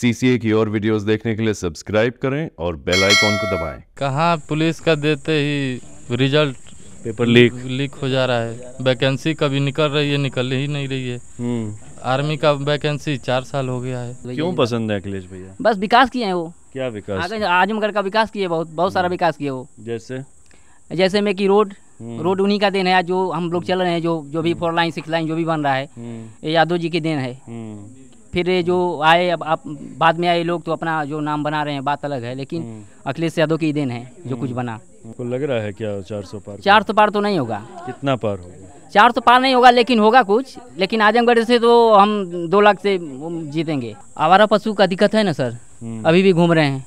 CCA की और videos देखने के लिए सब्सक्राइब करें और बेल आइकॉन को दबाएं। कहाँ पुलिस का देते ही रिजल्ट पेपर लीक लीक हो जा रहा है वैकेंसी कभी निकल रही है निकल ही नहीं रही है आर्मी हम्म। का वैकेंसी चार साल हो गया है क्यों पसंद है अखिलेश भैया बस विकास किए हैं वो क्या विकास आजमगढ़ का विकास किए बहुत बहुत सारा हम्म। विकास किए वो जैसे जैसे में कि रोड हम्म। रोड उन्हीं का देन है जो हम लोग चल रहे हैं जो जो भी फोर लाइन सिक्स लाइन जो भी बन रहा है यादव जी की देन है फिर जो आए अब आप बाद में आए लोग तो अपना जो नाम बना रहे हैं बात अलग है लेकिन हम्म। अखिलेश यादव की देन है जो कुछ हम्म। बना आपको लग रहा है क्या चार सौ पार चार सौ पार तो नहीं होगा कितना पार होगा चार सौ पार नहीं होगा लेकिन होगा कुछ लेकिन आजमगढ़ से तो हम दो लाख से जीतेंगे आवारा पशु का दिक्कत है ना सर हम्म। अभी भी घूम रहे हैं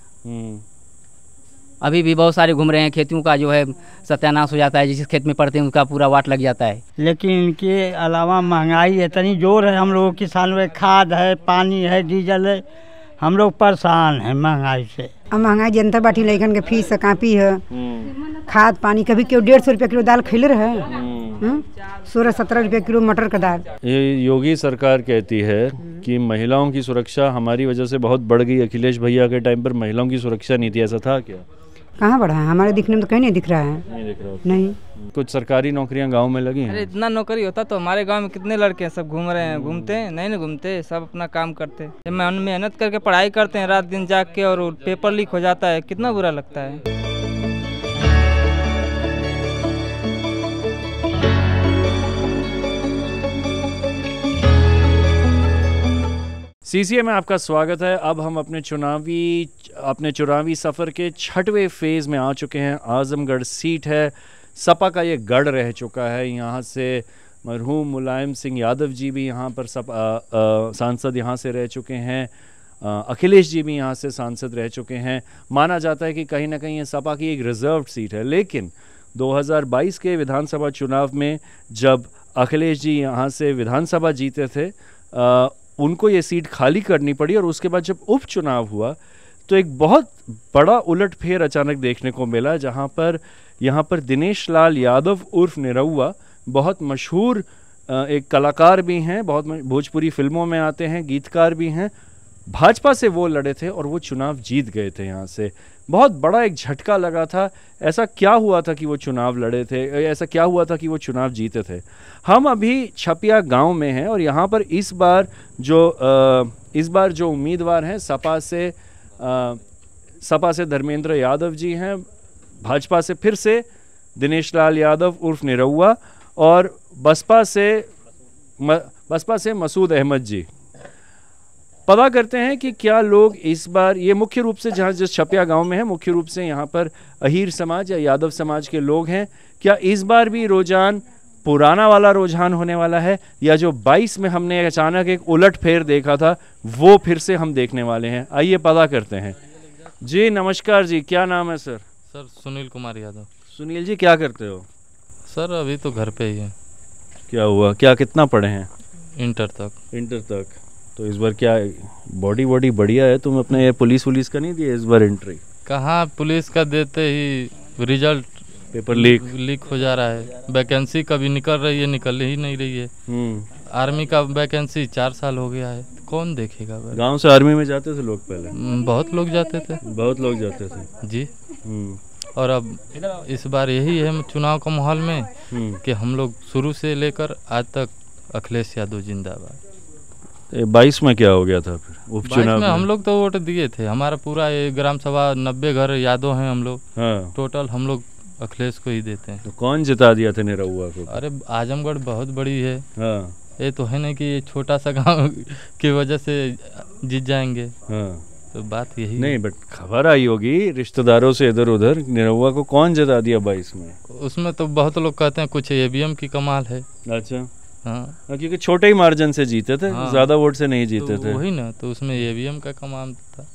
अभी भी बहुत सारे घूम रहे हैं खेतियों का जो है सत्यानाश हो जाता है जिस खेत में पड़ते हैं उनका पूरा वाट लग जाता है लेकिन इनके अलावा महंगाई इतनी जोर है हम लोगों किसान में खाद है पानी है डीजल है हम लोग परेशान हैं महंगाई से महंगाई जनता बाटी लेकिन के फीस कापी है खाद पानी कभी क्यों डेढ़ सौ रुपया किलो दाल खिल रहे हैं हम्म। हम्म? सोलह सत्रह रुपया किलो मटर का दाल ये योगी सरकार कहती है कि महिलाओं की सुरक्षा हमारी वजह से बहुत बढ़ गई अखिलेश भैया के टाइम पर महिलाओं की सुरक्षा नीति ऐसा था क्या कहाँ बढ़ा है हमारे दिखने में तो कहीं नहीं दिख रहा है नहीं दिख रहा नहीं कुछ सरकारी नौकरियां गांव में लगी हैं अरे इतना नौकरी होता तो हमारे गांव में कितने लड़के हैं सब घूम रहे हैं घूमते हैं नहीं ना घूमते सब अपना काम करते हैं मेहनत करके पढ़ाई करते हैं रात दिन जाग के और पेपर लीक हो जाता है कितना बुरा लगता है सीसीए में आपका स्वागत है अब हम अपने चुनावी अपने चुनावी सफ़र के छठवें फेज़ में आ चुके हैं आज़मगढ़ सीट है सपा का ये गढ़ रह चुका है यहाँ से मरहूम मुलायम सिंह यादव जी भी यहाँ पर सपा सांसद यहाँ से रह चुके हैं अखिलेश जी भी यहाँ से सांसद रह चुके हैं माना जाता है कि कहीं ना कहीं ये सपा की एक रिज़र्व सीट है लेकिन 2022 के विधानसभा चुनाव में जब अखिलेश जी यहाँ से विधानसभा जीते थे आ, उनको ये सीट खाली करनी पड़ी और उसके बाद जब उपचुनाव हुआ तो एक बहुत बड़ा उलट फेर अचानक देखने को मिला जहाँ पर यहाँ पर दिनेश लाल यादव उर्फ निरउआ बहुत मशहूर एक कलाकार भी हैं बहुत भोजपुरी फिल्मों में आते हैं गीतकार भी हैं भाजपा से वो लड़े थे और वो चुनाव जीत गए थे यहाँ से बहुत बड़ा एक झटका लगा था ऐसा क्या हुआ था कि वो चुनाव लड़े थे ऐसा क्या हुआ था कि वो चुनाव जीते थे हम अभी छपिया गांव में हैं और यहाँ पर इस बार जो आ, इस बार जो उम्मीदवार हैं सपा से आ, सपा से धर्मेंद्र यादव जी हैं भाजपा से फिर से दिनेश लाल यादव उर्फ निरउआ और बसपा से म, बसपा से मसूद अहमद जी पता करते हैं कि क्या लोग इस बार ये मुख्य रूप से जहाँ जिस छपिया गांव में है मुख्य रूप से यहाँ पर अहीर समाज या यादव समाज के लोग हैं क्या इस बार भी रोजान पुराना वाला रुझान होने वाला है या जो 22 में हमने अचानक एक उलट फेर देखा था वो फिर से हम देखने वाले हैं आइए पता करते हैं जी नमस्कार जी क्या नाम है सर सर सुनील कुमार यादव सुनील जी क्या करते हो सर अभी तो घर पे ही है क्या हुआ क्या कितना पढ़े हैं इंटर तक इंटर तक तो इस बार क्या बॉडी बॉडी बढ़िया है तुम अपने पुलिस वुलिस का नहीं दिए इस बार एंट्री कहाँ पुलिस का देते ही रिजल्ट पेपर लीक लीक हो जा रहा है वैकेंसी कभी निकल रही है निकल ही नहीं रही है आर्मी हम्म। का वैकेंसी चार साल हो गया है कौन देखेगा गांव से आर्मी में जाते थे लोग पहले हम्म, बहुत लोग जाते थे बहुत लोग जाते थे जी हम्म। और अब इस बार यही है चुनाव का माहौल में कि हम लोग शुरू से लेकर आज तक अखिलेश यादव जिंदाबाद बाईस में क्या हो गया था फिर उपचुनाव में हम लोग तो वोट दिए थे हमारा पूरा ये ग्राम सभा नब्बे घर यादव हैं हम लोग हाँ। टोटल हम लोग अखिलेश को ही देते हैं तो कौन जिता दिया था निरहुआ को अरे आजमगढ़ बहुत बड़ी है हाँ। ये तो है ना कि छोटा सा गांव की वजह से जीत जाएंगे हाँ। तो बात यही नहीं बट खबर आई होगी रिश्तेदारों से इधर उधर निरहुआ को कौन जिता दिया बाईस में उसमें तो बहुत लोग कहते हैं कुछ एबीएम की कमाल है अच्छा हाँ।, हाँ क्योंकि छोटे ही मार्जिन से जीते थे हाँ, ज़्यादा वोट से नहीं जीते तो थे वही ना तो उसमें ईवीएम e का कमाल था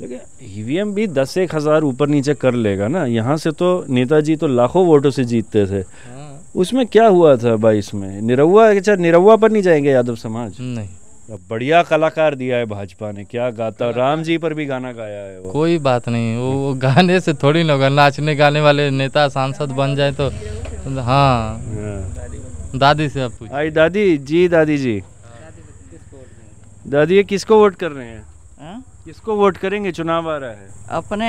लेकिन ईवीएम e भी दस एक हज़ार ऊपर नीचे कर लेगा ना यहाँ से तो नेताजी तो लाखों वोटों से जीतते थे हाँ। उसमें क्या हुआ था बाईस में निरहुआ अच्छा निरहुआ पर नहीं जाएंगे यादव समाज नहीं अब बढ़िया कलाकार दिया है भाजपा ने क्या गाता राम जी पर भी गाना गाया है वो। कोई बात नहीं वो, वो गाने से थोड़ी ना होगा नाचने गाने वाले नेता सांसद बन जाए तो हाँ, हाँ। दादी से आप आई दादी जी दादी जी दादी ये किसको वोट कर रहे हैं हाँ? किसको वोट करेंगे चुनाव आ रहा है अपने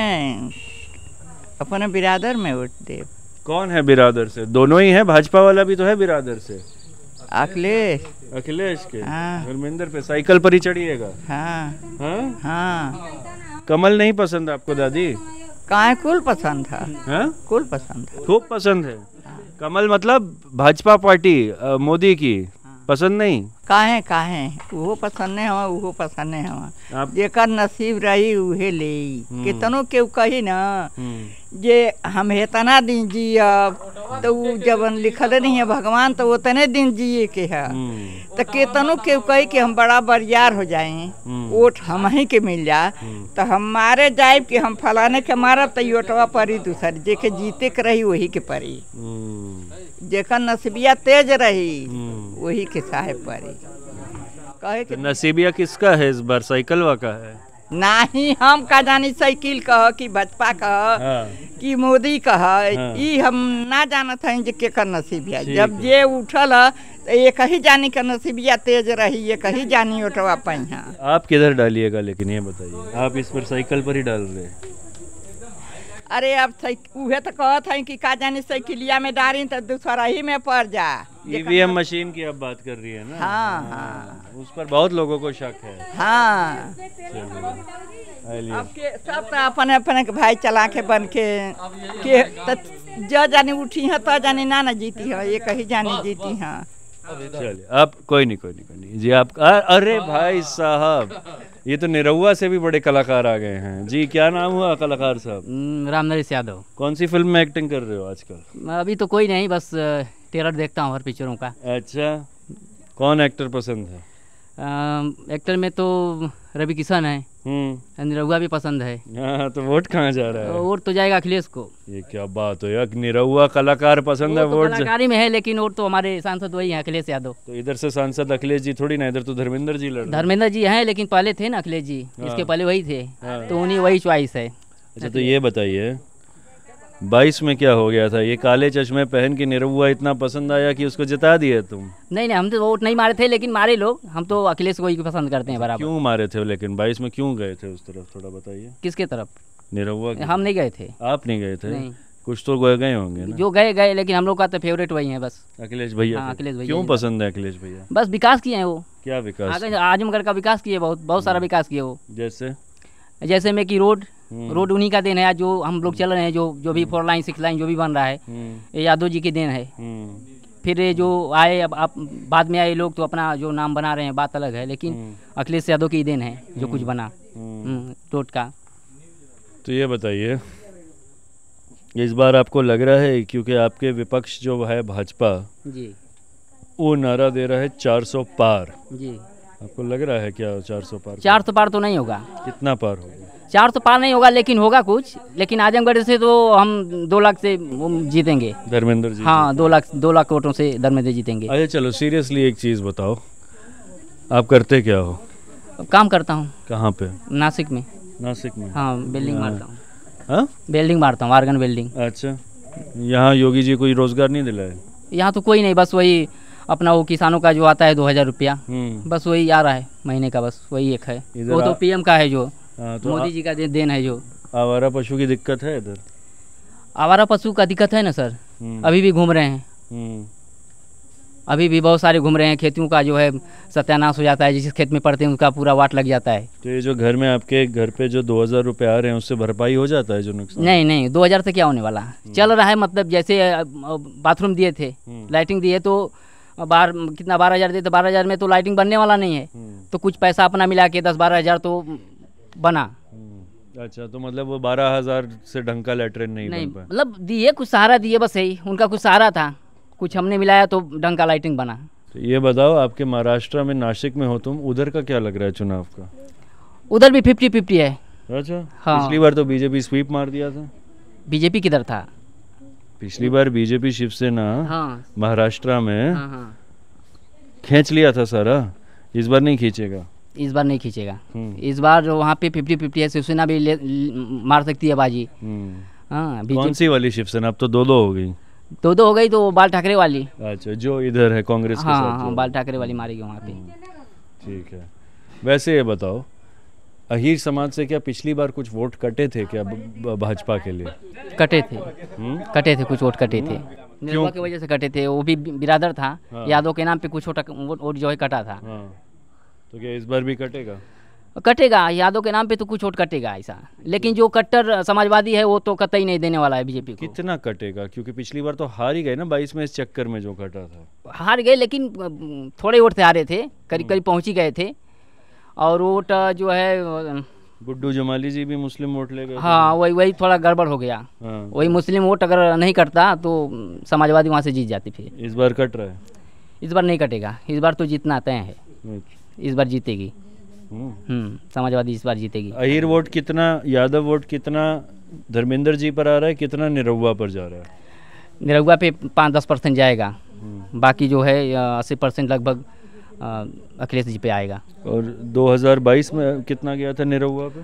अपने बिरादर में वोट दे कौन है बिरादर से दोनों ही है भाजपा वाला भी तो है बिरादर से अखिलेश अखिलेश के हाँ। धर्मेंद्र पे साइकिल पर ही चढ़िएगा हाँ, हाँ? हाँ। कमल नहीं पसंद आपको दादी कुल पसंद था हाँ? कुल पसंद था खूब पसंद है कमल मतलब भाजपा पार्टी मोदी की हाँ। पसंद नहीं काहे काहे वो पसंद नहीं हवा वो पसंद नहीं हवा आप... जेकर नसीब रही उहे ले हम्म। कितनों के कही ना हम्म। जे हम हेतना दिन अब तो उ लिखल नहीं है भगवान तो उतने दिन जिए के है हम्म। तो केतनो के कही कि हम बड़ा बरियार हो जाए वोट हम्म। हम ही के मिल जा हम्म। तो हम मारे जाए कि हम फलाने के मारा तो योटवा परी दूसर जेके जीते के रही वही के परी जेकर नसीबिया तेज रही वही के साहेब परी कहे कि तो नसीबिया किसका है इस बार साइकिलवा का है ही हम का जानी साइकिल कह कि भाजपा कह हाँ। कि मोदी कह हाँ। ई हम ना जानत हैं जे केकर नसीबिया जब जे उठल तो एक ही जानी का नसीबिया तेज रही एक ही जानी उठवा पाई हाँ। आप किधर डालिएगा लेकिन ये बताइए आप इस पर साइकिल पर ही डाल रहे हैं अरे अब उहे तो कहत है कि का जानी साइकिलिया में डारी तो दूसरा ही में पड़ जा ईवीएम मशीन की अब बात कर रही है ना हाँ हाँ, हाँ। उस पर बहुत लोगों को शक है हाँ अब के सब तो अपने अपने भाई चला के बन के के जो जानी उठी है तो जानी ना ना जीती है ये कही जानी जीती है चलिए अब कोई नहीं कोई नहीं कोई नहीं जी आप अरे हाँ। भाई साहब ये तो निरहुआ से भी बड़े कलाकार आ गए हैं जी क्या नाम हुआ कलाकार साहब हम्म, राम नरेश यादव कौन सी फिल्म में एक्टिंग कर रहे हो आजकल अभी तो कोई नहीं बस टेलर देखता हूँ हर पिक्चरों का अच्छा कौन एक्टर पसंद है आ, एक्टर में तो रवि किशन है निरहुआ हम्म। भी पसंद है हाँ तो वोट कहाँ जा रहा है वोट तो जाएगा अखिलेश को ये क्या बात हो यार निरहुआ कलाकार पसंद है तो वोट कलाकारी में है लेकिन वोट तो हमारे सांसद वही है अखिलेश यादव तो इधर से सांसद अखिलेश जी थोड़ी ना इधर तो धर्मेंद्र जी लड़ धर्मेंद्र जी हैं लेकिन पहले थे ना अखिलेश जी हाँ। इसके पहले वही थे हाँ। तो उन्हीं वही च्वाइस है अच्छा तो ये बताइए बाईस में क्या हो गया था ये काले चश्मे पहन के निरहुआ इतना पसंद आया कि उसको जिता दिए तुम नहीं नहीं हम तो वोट नहीं मारे थे लेकिन मारे लोग हम तो अखिलेश को ही पसंद करते हैं अच्छा, बराबर क्यों मारे थे लेकिन बाईस में क्यों गए थे उस तरफ थोड़ा बताइए किसके तरफ निरहुआ हम नहीं गए थे आप नहीं गए थे कुछ तो गए गए होंगे ना? जो गए गए लेकिन हम लोग का तो फेवरेट वही है बस अखिलेश भैया हाँ, अखिलेश भैया क्यों पसंद है अखिलेश भैया बस विकास किए हैं वो क्या विकास आजमगढ़ का विकास किए बहुत बहुत सारा हम्म। विकास किए वो जैसे जैसे में की रोड हम्म। रोड उन्हीं का देन है जो हम लोग हम्म। चल रहे हैं जो जो भी फोर लाइन सिक्स लाइन जो भी बन रहा है हम्म। ये यादव जी की देन है फिर जो आए अब आप बाद में आए लोग तो अपना जो नाम बना रहे हैं बात अलग है लेकिन अखिलेश यादव की देन है जो कुछ बना रोड का तो ये बताइए इस बार आपको लग रहा है क्योंकि आपके विपक्ष जो है भाजपा जी वो नारा दे रहा है 400 पार जी आपको लग रहा है क्या 400 पार 400 पार तो नहीं होगा कितना पार होगा चार सौ तो पार नहीं होगा लेकिन होगा कुछ लेकिन आजमगढ़ से तो हम दो लाख से जीतेंगे धर्मेंद्र जी हाँ दो लाख दो लाख वोटों से धर्मेंद्र जीतेंगे अरे अच्छा, चलो सीरियसली एक चीज़ बताओ आप करते क्या हो काम करता हूँ कहाँ पे नासिक में नासिक में हाँ बिल्डिंग मारता हूँ बिल्डिंग हाँ? मारता हूँ आर्गन बिल्डिंग अच्छा यहाँ योगी जी कोई रोजगार नहीं दिला है यहाँ तो कोई नहीं बस वही अपना वो किसानों का जो आता है दो हजार रुपया हम्म। बस वही आ रहा है महीने का बस वही एक है वो तो पीएम का है जो हाँ, तो मोदी जी का देन है जो आवारा पशु की दिक्कत है इधर आवारा पशु का दिक्कत है ना सर हम्म। अभी भी घूम रहे हैं हम्म। अभी भी बहुत सारे घूम रहे हैं खेतियों का जो है सत्यानाश हो जाता है जिस खेत में पड़ते हैं उनका पूरा वाट लग जाता है तो ये जो घर में आपके घर पे जो दो हज़ार रुपये आ रहे हैं उससे भरपाई हो जाता है जो नुकसान नहीं नहीं दो हज़ार से क्या होने वाला हम्म। चल रहा है मतलब जैसे बाथरूम दिए थे लाइटिंग दिए तो बार कितना बारह हज़ार दिए तो बारह हज़ार में तो लाइटिंग बनने वाला नहीं है तो कुछ पैसा अपना मिला के दस बारह हज़ार तो बना हम्म, अच्छा तो मतलब वो बारह हजार से ढंग का लेटरिन नहीं, नहीं बन मतलब दिए कुछ सहारा दिए बस यही उनका कुछ सहारा था कुछ हमने मिलाया तो ढंग का लाइटिंग बना तो ये बताओ आपके महाराष्ट्र में नासिक में हो तुम उधर का क्या लग रहा है चुनाव का उधर भी फिफ्टी फिफ्टी है अच्छा हाँ पिछली बार तो बीजेपी स्वीप मार दिया था बीजेपी किधर था पिछली बार बीजेपी शिवसेना हाँ। महाराष्ट्र में हाँ, हाँ। खेच लिया था सारा इस बार नहीं खींचेगा इस बार नहीं खींचेगा हम्म। इस बार जो वहाँ पे फिफ्टी फिफ्टी है शिवसेना भी मार सकती है बाजी हम्म। हाँ कौन सी वाली शिवसेना अब तो दो दो हो गई दो दो हो गई तो बाल ठाकरे वाली अच्छा जो इधर है कांग्रेस हाँ, के साथ हाँ, बाल ठाकरे वाली मारेगी वहाँ पे हम्म। ठीक है वैसे ये बताओ अहीर समाज से क्या पिछली बार कुछ वोट कटे थे क्या भाजपा के लिए कटे थे कटे थे कुछ वोट कटे थे निर्भया की वजह से कटे थे वो भी बिरादर था हाँ। यादव के नाम पे कुछ वोट जो है कटा था हाँ। तो क्या इस बार भी कटेगा कटेगा यादव के नाम पे तो कुछ और कटेगा ऐसा लेकिन जो कट्टर समाजवादी है वो तो कतई नहीं देने वाला है बीजेपी को कितना कटेगा क्योंकि पिछली बार तो हार ही गए ना बाईस में इस चक्कर में जो कटा था हार गए लेकिन थोड़े वोट से हारे थे करीब करीब हम्म। पहुंच ही गए थे और वोट जो है गुड्डू जमाली जी भी मुस्लिम वोट ले गए हाँ वही वही थोड़ा गड़बड़ हो गया हाँ। वही मुस्लिम वोट अगर नहीं कटता तो समाजवादी वहाँ से जीत जाती फिर इस बार कट रहा है इस बार नहीं कटेगा इस बार तो जीतना तय है अच्छा। इस बार जीतेगी हम्म। हम्म, समाजवादी इस बार जीतेगी अहिर वोट कितना यादव वोट कितना धर्मेंद्र जी पर आ रहा है कितना निरहुआ पर जा रहा है निरहुआ पे पाँच दस परसेंट जाएगा हम्म। बाकी जो है अस्सी परसेंट लगभग अखिलेश जी पे आएगा और 2022 में कितना गया था निरहुआ पे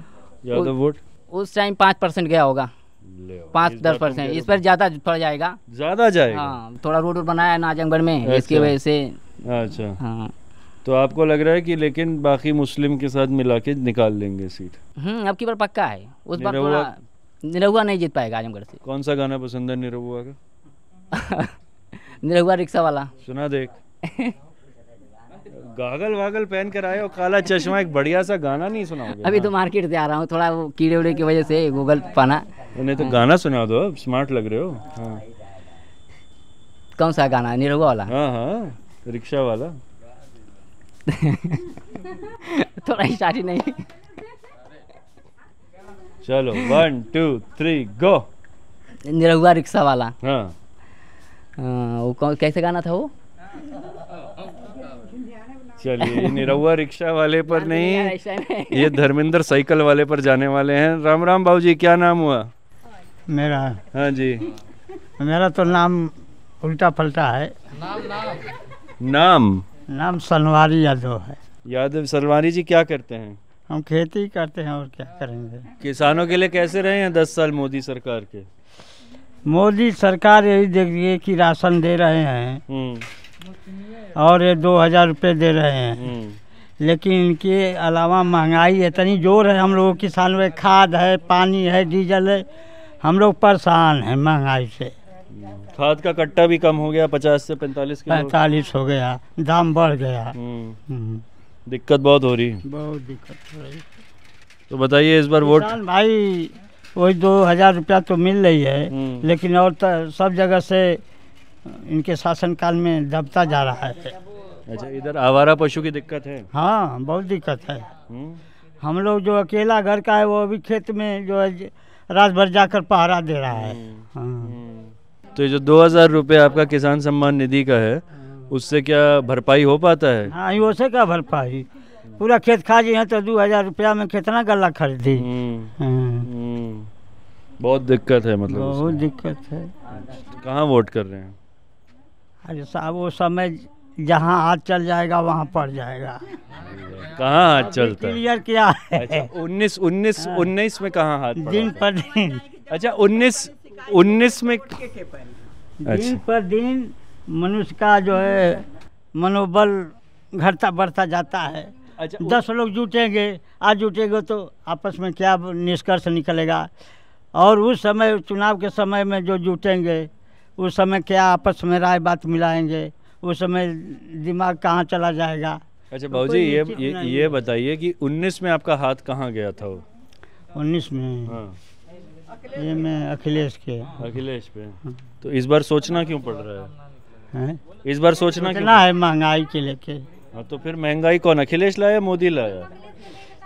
यादव वोट उस टाइम पाँच परसेंट गया होगा पाँच दस परसेंट इस पर ज्यादा थोड़ा जाएगा ज्यादा जाएगा हाँ, थोड़ा रोड बनाया है नाजंगढ़ में इसकी अच्छा। वजह से अच्छा हाँ तो आपको लग रहा है कि लेकिन बाकी मुस्लिम के साथ मिला के निकाल लेंगे सीट हम्म, अब की बार पक्का है उस बार थोड़ा निरहुआ नहीं जीत पाएगा आजमगढ़ से कौन सा गाना पसंद है निरहुआ का निरहुआ रिक्शा वाला सुना देख गागल वागल पहन कर आए और काला चश्मा एक बढ़िया सा गाना नहीं सुना अभी तो मार्केट से आ रहा हूँ थोड़ा वो कीड़े उड़े की वजह से गूगल पाना नहीं तो गाना सुना दो अब स्मार्ट लग रहे हो हाँ। कौन सा गाना निरहुआ वाला हाँ हाँ रिक्शा वाला थोड़ा इशारे नहीं चलो one two three go Nirahua rickshaw वाला हाँ आ, वो कैसे गाना था वो चलिए निरहुआ रिक्शा वाले पर नहीं ये धर्मेंद्र साइकिल वाले पर जाने वाले हैं राम राम भाव जी क्या नाम हुआ मेरा हाँ जी मेरा तो नाम उल्टा पलटा है नाम नाम नाम नाम सनवारी यादव है यादव सलवारी जी क्या करते हैं हम खेती करते हैं और क्या करेंगे किसानों के लिए कैसे रहे हैं दस साल मोदी सरकार के मोदी सरकार यही देख रही कि राशन दे रहे हैं हम्म। और ये दो हज़ार रुपये दे रहे हैं हम्म। लेकिन इनके अलावा महंगाई इतनी जोर है हम लोग किसान में खाद है पानी है डीजल है हम लोग परेशान हैं महंगाई से हम्म। खाद का कट्टा भी कम हो गया पचास से पैंतालीस पैंतालीस हो गया दाम बढ़ गया हम्म। हम्म। दिक्कत बहुत हो रही बहुत दिक्कत हो रही तो बताइए इस बार वोट भाई वही दो हजार रुपया तो मिल रही है हम्म। लेकिन और सब जगह से इनके शासनकाल में दबता जा रहा है अच्छा इधर आवारा पशु की दिक्कत है हाँ बहुत दिक्कत है हम लोग जो अकेला घर का है वो अभी खेत में जो है रात भर जाकर पहरा दे रहा है हाँ। तो ये जो दो हज़ार रुपये आपका किसान सम्मान निधि का है उससे क्या भरपाई हो पाता है हाँ उससे क्या भरपाई पूरा खेत खा जी हैं तो दो हज़ार रुपया में कितना गला खरीदी हम्म, हाँ। हम्म। बहुत दिक्कत है मतलब बहुत दिक्कत है तो कहाँ वोट कर रहे हैं अरे साहब वो समय जहाँ हाथ चल जाएगा वहाँ पड़ जाएगा कहाँ हाथ चलता क्लियर क्या है अच्छा, उन्नीस उन्नीस हाँ। उन्नीस में कहाँ हाथ दिन पर दिन अच्छा उन्नीस उन्नीस में अच्छा। दिन पर दिन मनुष्य का जो है मनोबल घटता बढ़ता जाता है अच्छा दस लोग जुटेंगे आज जुटेंगे तो आपस में क्या निष्कर्ष निकलेगा और उस समय चुनाव के समय में जो जुटेंगे उस समय क्या आपस में राय बात मिलाएंगे उस समय दिमाग कहाँ चला जाएगा अच्छा तो जी ये ये, ये बताइए कि 19 में आपका हाथ कहाँ गया था वो उन्नीस में हाँ। ये मैं अखिलेश के अखिलेश पे तो इस बार सोचना क्यों पड़ रहा है, है? इस बार सोचना क्यों है महंगाई के लेके हाँ तो फिर महंगाई कौन अखिलेश लाया मोदी लाया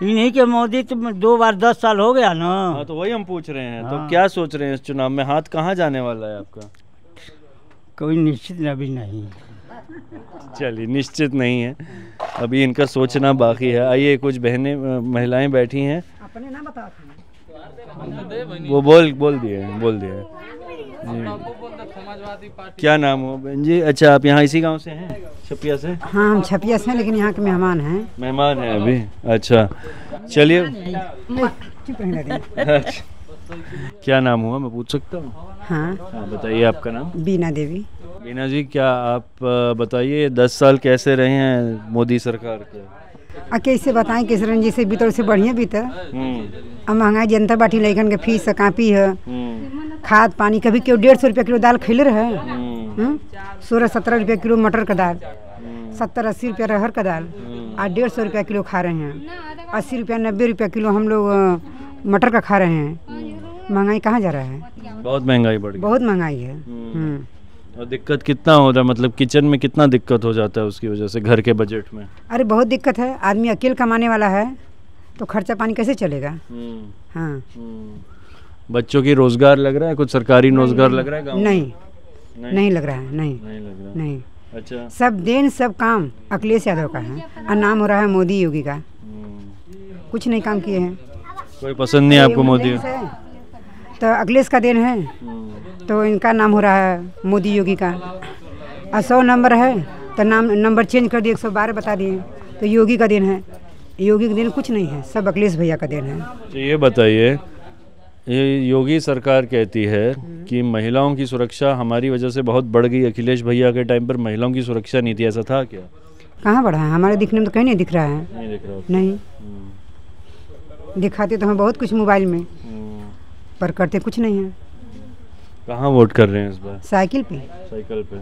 नहीं मोदी तो दो बार दस साल हो गया ना हाँ तो वही हम पूछ रहे हैं तो हाँ। क्या सोच रहे हैं इस चुनाव में हाथ कहाँ जाने वाला है आपका कोई निश्चित अभी नहीं चलिए निश्चित नहीं है अभी इनका सोचना बाकी है आइए कुछ बहनें महिलाएं बैठी हैं अपने ना बताती वो बोल बोल दिए बोल दिए क्या नाम हो बहन जी अच्छा आप यहाँ इसी गांव से हैं छपिया से हाँ हम छपिया से लेकिन यहाँ के मेहमान हैं मेहमान हैं अभी अच्छा चलिए अच्छा। क्या नाम हुआ मैं पूछ सकता हूँ हाँ, हाँ बताइए आपका नाम बीना देवी बीना जी क्या आप बताइए दस साल कैसे रहे हैं मोदी सरकार के आ कैसे बताएं कैसे जी से बीतर तो से बढ़िया बीतर हम्म। अब महंगाई जनता बाटी लैकन के फीस कापी है हम्म। खाद पानी कभी क्यों डेढ़ सौ रुपया किलो दाल खेले रहे हम्म। सोलह सत्रह रुपया किलो मटर का दाल सत्तर अस्सी रुपया रहर का दाल आ डेढ़ सौ रुपया किलो खा रहे हैं अस्सी रुपया नब्बे रुपया किलो हम लोग मटर का खा रहे हैं महंगाई कहाँ जा रहा है बहुत महंगाई बढ़ बहुत महंगाई है और दिक्कत कितना हो रहा है मतलब किचन में कितना दिक्कत हो जाता है उसकी वजह से घर के बजट में अरे बहुत दिक्कत है आदमी अकेले कमाने वाला है तो खर्चा पानी कैसे चलेगा हम्म। हाँ हम्म। बच्चों की रोजगार लग रहा है कुछ सरकारी रोजगार लग रहा है नहीं नहीं लग रहा है नहीं नहीं अच्छा सब देन सब काम अखिलेश यादव का है और नाम हो रहा है मोदी योगी का हम्म। कुछ नहीं काम किए हैं कोई पसंद नहीं आपको मोदी तो अखिलेश का देन है तो इनका नाम हो रहा है मोदी योगी का और सौ नंबर है तो नाम नंबर चेंज कर दिए एक सौ बारह बता दिए तो योगी का दिन है योगी का दिन कुछ नहीं है सब अखिलेश भैया का दिन है तो ये बताइए ये योगी सरकार कहती है कि महिलाओं की सुरक्षा हमारी वजह से बहुत बढ़ गई अखिलेश भैया के टाइम पर महिलाओं की सुरक्षा नीति ऐसा था क्या कहाँ बढ़ा है हमारे दिखने में तो कहीं नहीं दिख रहा है नहीं दिख रहा नहीं दिखाते तो हम बहुत कुछ मोबाइल में हम्म। पर करते कुछ नहीं है कहाँ वोट कर रहे हैं इस बार साइकिल पे साइकिल पे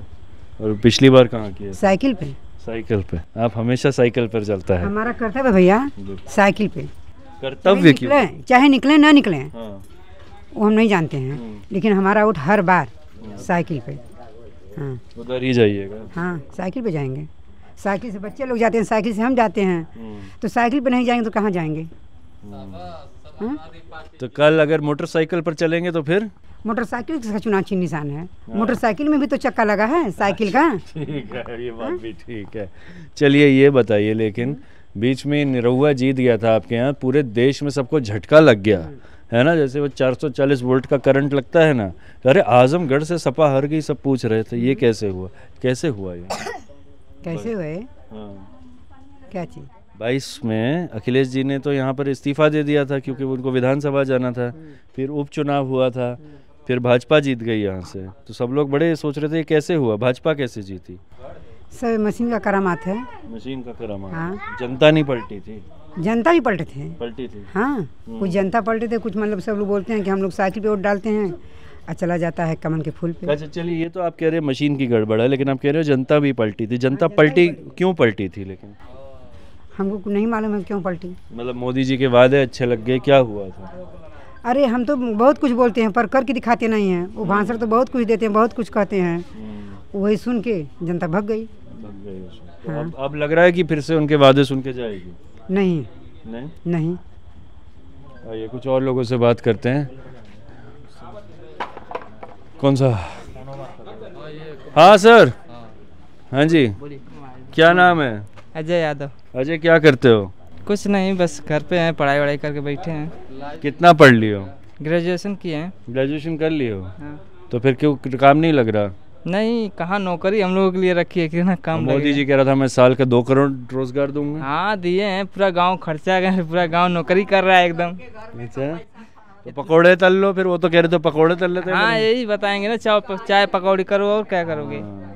और पिछली बार कहाँ की साइकिल पे साइकिल पे आप हमेशा साइकिल पर चलता है हमारा कर्तव्य भैया साइकिल पे कर्तव्य क्यों चाहे निकले ना निकले हाँ। वो हम नहीं जानते हैं हम्म। लेकिन हमारा वोट हर बार हाँ। साइकिल पे हाँ उधर ही जाइएगा हाँ साइकिल पे जाएंगे साइकिल से बच्चे लोग जाते हैं साइकिल से हम जाते हैं हम्म। तो साइकिल पे नहीं जाएंगे तो कहाँ जाएंगे हम्म। हाँ? तो कल अगर मोटरसाइकिल पर चलेंगे तो फिर मोटरसाइकिल का चुनाची निशान है हाँ। मोटरसाइकिल में भी तो चक्का लगा है साइकिल का ठीक है ये बात हाँ। भी ठीक है चलिए ये बताइए लेकिन हाँ। बीच में निरहुआ जीत गया था आपके यहाँ पूरे देश में सबको झटका लग गया है ना जैसे वो 440 वोल्ट का करंट लगता है ना तो अरे आजमगढ़ से सपा हर गई सब पूछ रहे थे ये कैसे हुआ कैसे हुआ ये कैसे हुए क्या चीज़ बाईस में अखिलेश जी ने तो यहाँ पर इस्तीफा दे दिया था क्योंकि उनको विधानसभा जाना था फिर उपचुनाव हुआ था फिर भाजपा जीत गई यहाँ से तो सब लोग बड़े सोच रहे थे कैसे हुआ भाजपा कैसे जीती सर मशीन का करामात है मशीन का करामात हाँ। जनता नहीं पलटी थी जनता भी पलटे थे पलटी थी हाँ हम्म। कुछ जनता पलटे थे कुछ मतलब सब लोग बोलते हैं कि हम लोग साइकिल पे वोट डालते हैं और चला जाता है कमल के फूल पे अच्छा चलिए ये तो आप कह रहे हैं मशीन की गड़बड़ है लेकिन आप कह रहे हो जनता भी पलटी थी जनता हाँ, पलटी क्यों पलटी थी लेकिन हमको नहीं मालूम है क्यों पलटी मतलब मोदी जी के वादे अच्छे लग गए क्या हुआ था अरे हम तो बहुत कुछ बोलते हैं पर करके दिखाते नहीं हैं वो भाषण तो बहुत कुछ देते हैं बहुत कुछ कहते हैं वही सुन के जनता भग गई तो हाँ। अब, अब लग रहा है कि फिर से उनके वादे सुन के जाएगी नहीं नहीं नहीं कुछ और लोगों से बात करते हैं कौन सा हाँ सर हाँ जी क्या नाम है अजय यादव अजय क्या करते हो कुछ नहीं बस घर पे हैं पढ़ाई वढ़ाई करके बैठे हैं कितना पढ़ लियो ग्रेजुएशन किए हैं ग्रेजुएशन कर लियो हाँ। तो फिर क्यों काम नहीं लग रहा नहीं कहाँ नौकरी हम लोगों के लिए रखी है कि ना काम मोदी जी कह रहा था मैं साल का दो करोड़ रोजगार दूंगा हाँ दिए हैं पूरा गांव खर्चा गए पूरा गांव नौकरी कर रहा है एकदम अच्छा तो पकौड़े तल लो फिर वो तो कह रहे थे पकौड़े तल लेते हाँ यही बताएंगे ना चाय पकौड़ी करो और क्या करोगे हाँ।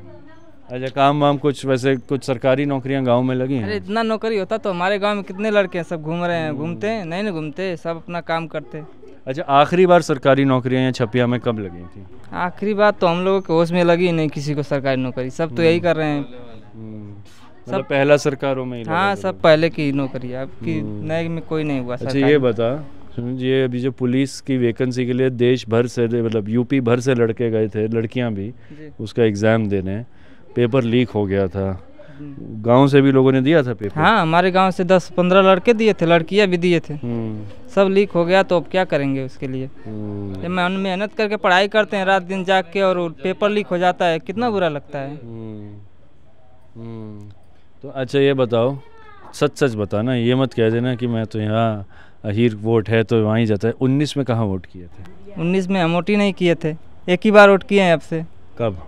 अच्छा काम वाम कुछ वैसे कुछ सरकारी नौकरियां गांव में लगी हैं अरे इतना नौकरी होता तो हमारे गांव में कितने लड़के हैं सब घूम रहे हैं घूमते हैं नहीं ना घूमते सब अपना काम करते अच्छा आखिरी बार सरकारी नौकरियां या छपिया में कब लगी थी आखिरी बार तो हम लोगों के होश में लगी नहीं किसी को सरकारी नौकरी सब तो यही हम्म। कर रहे हैं हम्म। सब मतलब पहला सरकारों में हाँ सब पहले की नौकरी अब की हम्म। नए में कोई नहीं हुआ अच्छा ये बता ये अभी जो पुलिस की वैकेंसी के लिए देश भर से मतलब यूपी भर से लड़के गए थे लड़कियां भी उसका एग्ज़ाम देने पेपर लीक हो गया था गांव से भी लोगों ने दिया था पेपर हाँ हमारे गांव से दस पंद्रह लड़के दिए थे लड़कियां भी दिए थे हम्म। सब लीक हो गया तो अब क्या करेंगे उसके लिए हम्म। मैं मेहनत करके पढ़ाई करते हैं रात दिन जाग के और पेपर लीक हो जाता है कितना बुरा लगता है हम्म। तो अच्छा ये बताओ सच सच बताना ये मत कह देना कि मैं तो यहाँ अहिर वोट है तो वहीं जाता है उन्नीस में कहाँ वोट किए थे उन्नीस में हम वोट ही नहीं किए थे एक ही बार वोट किए हैं आपसे कब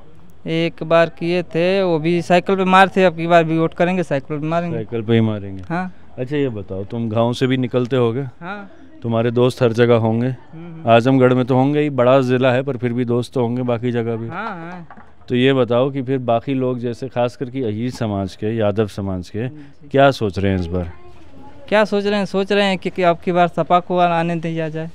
एक बार किए थे वो भी साइकिल पे मार थे अब की बार भी वोट करेंगे साइकिल पे मारेंगे साइकिल पे ही मारेंगे हाँ अच्छा ये बताओ तुम गाँव से भी निकलते होगे हाँ तुम्हारे दोस्त हर जगह होंगे हम्म, हम्म। आजमगढ़ में तो होंगे ही बड़ा ज़िला है पर फिर भी दोस्त तो होंगे बाकी जगह भी हाँ, हाँ। तो ये बताओ कि फिर बाकी लोग जैसे खास करके अहीर समाज के यादव समाज के क्या सोच रहे हैं इस बार क्या सोच रहे हैं सोच रहे हैं कि, कि आपकी बार सपा को आने दिया जाए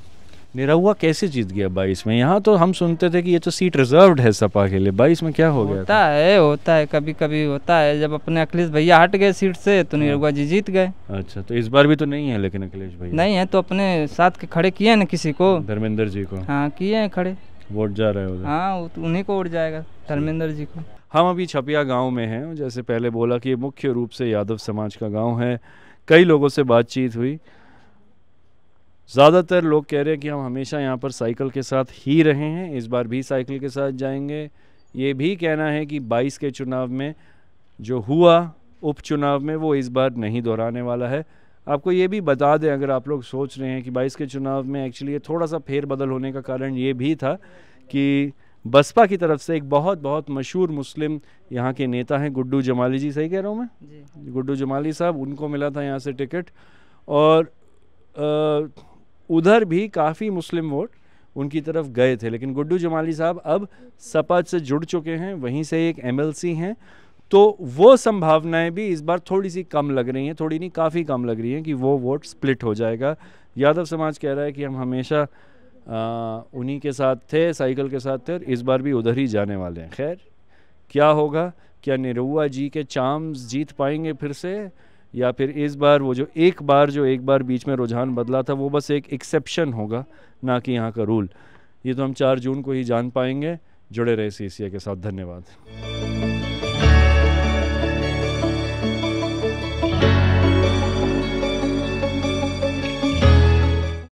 निरहुआ कैसे जीत गया बाईस में यहाँ तो हम सुनते थे कि ये तो सीट रिजर्व है सपा के लिए बाईस में क्या हो गया होता है होता है कभी कभी होता है जब अपने अखिलेश भैया हट गए सीट से तो हाँ। निरहुआ जी जीत गए अच्छा तो इस बार भी तो नहीं है लेकिन अखिलेश भैया नहीं है तो अपने साथ के खड़े किए ना किसी को धर्मेंद्र जी को हाँ किए हैं खड़े वोट जा रहे हो हाँ तो उन्हीं को वोट जाएगा धर्मेंद्र जी को हम अभी छपिया गाँव में हैं जैसे पहले बोला कि मुख्य रूप से यादव समाज का गाँव है कई लोगों से बातचीत हुई ज़्यादातर लोग कह रहे हैं कि हम हमेशा यहाँ पर साइकिल के साथ ही रहे हैं इस बार भी साइकिल के साथ जाएंगे ये भी कहना है कि 22 के चुनाव में जो हुआ उपचुनाव में वो इस बार नहीं दोहराने वाला है आपको ये भी बता दें अगर आप लोग सोच रहे हैं कि 22 के चुनाव में एक्चुअली ये थोड़ा सा फेर बदल होने का कारण ये भी था कि बसपा की तरफ से एक बहुत बहुत मशहूर मुस्लिम यहाँ के नेता हैं गुड्डू जमाली जी सही कह रहा हूँ मैं गुड्डू जमाली साहब उनको मिला था यहाँ से टिकट और आ, उधर भी काफ़ी मुस्लिम वोट उनकी तरफ गए थे लेकिन गुड्डू जमाली साहब अब सपा से जुड़ चुके हैं वहीं से एक एमएलसी हैं तो वो संभावनाएं भी इस बार थोड़ी सी कम लग रही हैं थोड़ी नहीं काफ़ी कम लग रही हैं कि वो वोट स्प्लिट हो जाएगा यादव समाज कह रहा है कि हम हमेशा उन्हीं के साथ थे साइकिल के साथ थे और इस बार भी उधर ही जाने वाले हैं खैर क्या होगा क्या निरुआ जी के चाम्स जीत पाएंगे फिर से या फिर इस बार वो जो एक बार जो एक बार बीच में रुझान बदला था वो बस एक एक्सेप्शन होगा ना कि यहाँ का रूल ये तो हम चार जून को ही जान पाएंगे जुड़े रहे सी के साथ धन्यवाद